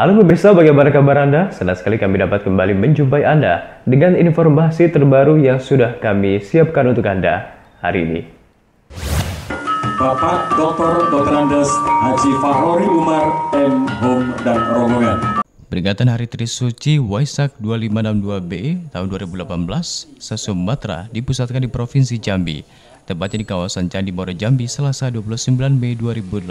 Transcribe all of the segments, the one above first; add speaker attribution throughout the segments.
Speaker 1: Halo pemirsa, bagaimana kabar Anda? Senang sekali kami dapat kembali menjumpai Anda dengan informasi terbaru yang sudah kami siapkan untuk Anda hari ini. Bapak Dr. Dr. Andes Haji Fahori Umar, M. Hum dan Rombongan. Peringatan Hari Trisuci Waisak 2562B tahun 2018 se-Sumatera dipusatkan di Provinsi Jambi, tepatnya di kawasan Candi Moro Jambi Selasa 29 Mei 2018.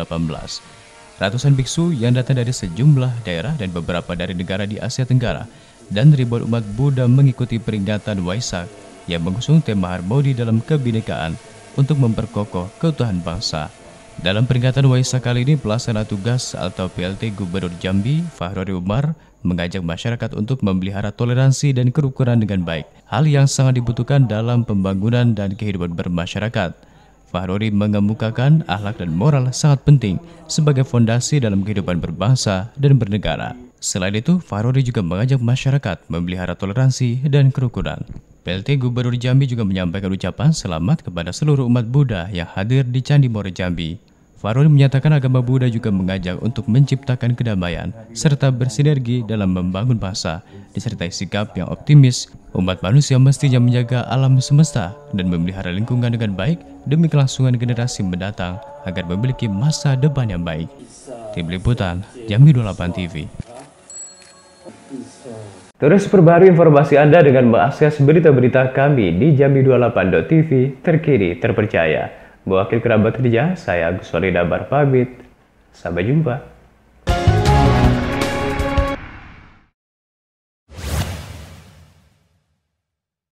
Speaker 1: Ratusan biksu yang datang dari sejumlah daerah dan beberapa dari negara di Asia Tenggara dan ribuan umat Buddha mengikuti peringatan Waisak yang mengusung tema harmoni dalam kebinekaan untuk memperkokoh keutuhan bangsa. Dalam peringatan Waisak kali ini, pelaksana tugas atau PLT Gubernur Jambi, Fahrori Umar, mengajak masyarakat untuk memelihara toleransi dan kerukunan dengan baik, hal yang sangat dibutuhkan dalam pembangunan dan kehidupan bermasyarakat. Fahruri mengemukakan ahlak dan moral sangat penting sebagai fondasi dalam kehidupan berbangsa dan bernegara. Selain itu, Fahruri juga mengajak masyarakat memelihara toleransi dan kerukunan. PLT Gubernur Jambi juga menyampaikan ucapan selamat kepada seluruh umat Buddha yang hadir di Candi Moro Jambi. Fahruri menyatakan agama Buddha juga mengajak untuk menciptakan kedamaian serta bersinergi dalam membangun bangsa, disertai sikap yang optimis Umat manusia mestinya menjaga alam semesta dan memelihara lingkungan dengan baik demi kelangsungan generasi mendatang agar memiliki masa depan yang baik. Tim Liputan, Jambi 28 TV. Terus perbarui informasi Anda dengan mengakses berita-berita kami di jambi28.tv terkini terpercaya. Mewakil kerabat kerja, saya Agus Walida Bar Sampai jumpa.